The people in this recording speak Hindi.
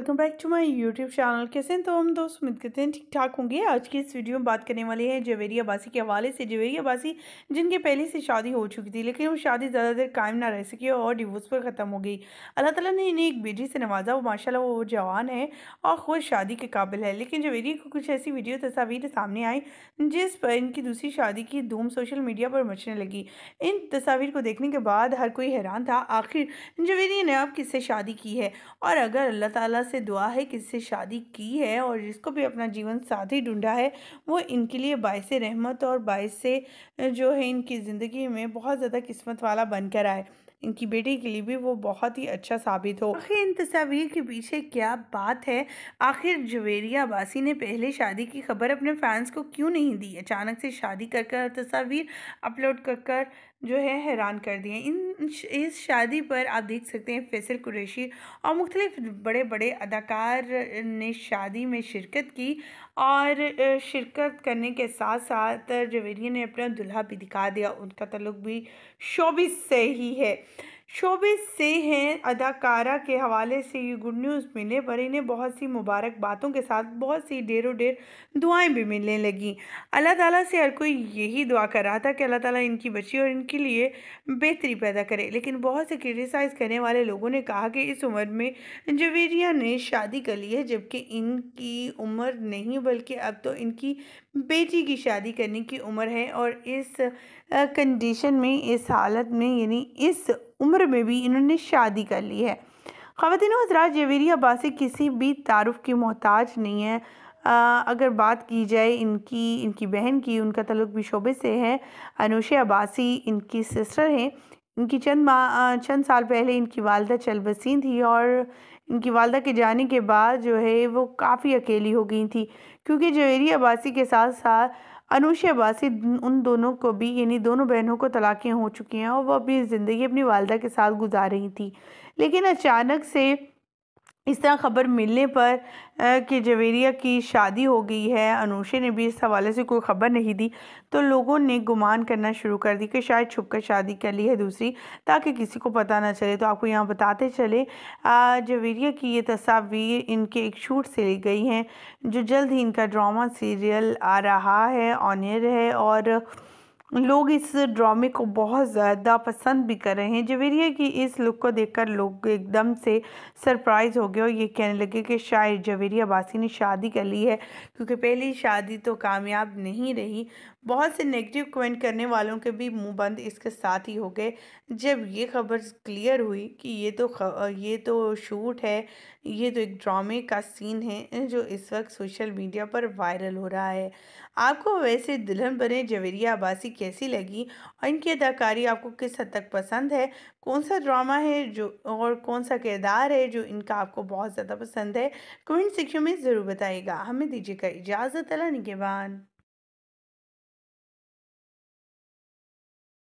welcome back to my YouTube channel कैसे हैं तो हम दोस्त उम्मीद करते हैं ठीक ठाक होंगे आज की इस वीडियो में बात करने वाले हैं जवेरी अबासी के हवाले से जवेरी अबासी जिनके पहले से शादी हो चुकी थी लेकिन वो शादी ज़्यादा देर कायम ना रह सकी और डिवोर्स पर ख़त्म हो गई अल्लाह तला ने इन्हें एक बेटी से नवाजा वो माशाला वो जवान है और ख़ुद शादी के काबिल है लेकिन जवेरी को कुछ ऐसी वीडियो तस्वीर सामने आई जिस पर इनकी दूसरी शादी की धूम सोशल मीडिया पर मचने लगी इन तस्वीर को देखने के बाद हर कोई हैरान था आखिर जवेरी ने अब किससे शादी की है और अगर अल्लाह से दुआ है किससे शादी की है और जिसको भी अपना जीवन साथ ही ढूँढा है वो इनके लिए बायस रहमत और बायस जो है इनकी ज़िंदगी में बहुत ज़्यादा किस्मत वाला बनकर आए इनकी बेटी के लिए भी वो बहुत ही अच्छा साबित हो आखिर इन तस्वीर के पीछे क्या बात है आखिर जवेरिया बासी ने पहले शादी की खबर अपने फैंस को क्यों नहीं दी अचानक से शादी कर कर तस्वीर अपलोड कर कर जो है हैरान कर दिए इन इस शादी पर आप देख सकते हैं फैसल कुरैशी और मुख्तलिफ बड़े बड़े अदाकार ने शादी में शिरकत की और शिरकत करने के साथ साथ जवेरिया ने अपना दुल्हा भी दिखा दिया उनका तल्लुक भी शोबिस से ही है शोबे से हैं अदाकारा के हवाले से ये गुड न्यूज़ मिले पर इन्हें बहुत सी मुबारक बातों के साथ बहुत सी डेरों डेर दुआएं भी मिलने लगीं अल्लाह ताला से हर कोई यही दुआ कर रहा था कि अल्लाह ताला इनकी बच्ची और इनके लिए बेहतरी पैदा करे लेकिन बहुत से क्रिटिसाइज़ करने वाले लोगों ने कहा कि इस उम्र में जवेरिया ने शादी कर ली है जबकि इनकी उम्र नहीं बल्कि अब तो इनकी बेटी की शादी करने की उम्र है और इस कंडीशन में इस हालत में यानी इस उम्र में भी इन्होंने शादी कर ली है ख़वान हजरात जवेरी अब्बासी किसी भी तारफ़ की मोहताज नहीं है आ, अगर बात की जाए इनकी इनकी बहन की उनका तल्लुक भी शोबे से है अनुशे अब्बासी इनकी सिस्टर हैं इनकी चंद माह चंद साल पहले इनकी वालदा चल बसी थी और इनकी वालदा के जाने के बाद जो है वो काफ़ी अकेली हो गई थी क्योंकि जवेरी अब्बासी के साथ साथ अनुष अब्बासी उन दोनों को भी यानी दोनों बहनों को तलाक़ें हो चुकी हैं और वो अपनी ज़िंदगी अपनी वालदा के साथ गुजार रही थी लेकिन अचानक से इस तरह ख़बर मिलने पर कि जवेरिया की शादी हो गई है अनुषे ने भी इस हवाले से कोई ख़बर नहीं दी तो लोगों ने गुमान करना शुरू कर दी कि शायद छुप कर शादी कर ली है दूसरी ताकि किसी को पता ना चले तो आपको यहाँ बताते चले जवेरिया की ये तस्वीर इनके एक शूट से ली गई हैं जो जल्द ही इनका ड्रामा सीरियल आ रहा है ऑनियर है और लोग इस ड्रामे को बहुत ज़्यादा पसंद भी कर रहे हैं जवेरिया की इस लुक को देखकर लोग एकदम से सरप्राइज हो गए और ये कहने लगे कि शायद जवेरिया बासी ने शादी कर ली है क्योंकि पहली शादी तो कामयाब नहीं रही बहुत से नेगेटिव कमेंट करने वालों के भी मुंह बंद इसके साथ ही हो गए जब ये खबर क्लियर हुई कि ये तो ये तो शूट है ये तो एक ड्रामे का सीन है जो इस वक्त सोशल मीडिया पर वायरल हो रहा है आपको वैसे दुल्हन बने जवेरिया आबासी कैसी लगी और इनकी अदाकारी आपको किस हद तक पसंद है कौन सा ड्रामा है जो और कौन सा किरदार है जो इनका आपको बहुत ज़्यादा पसंद है कमेंट सेक्शन में ज़रूर बताइएगा हमें दीजिएगा इजाज़त अला निगेबान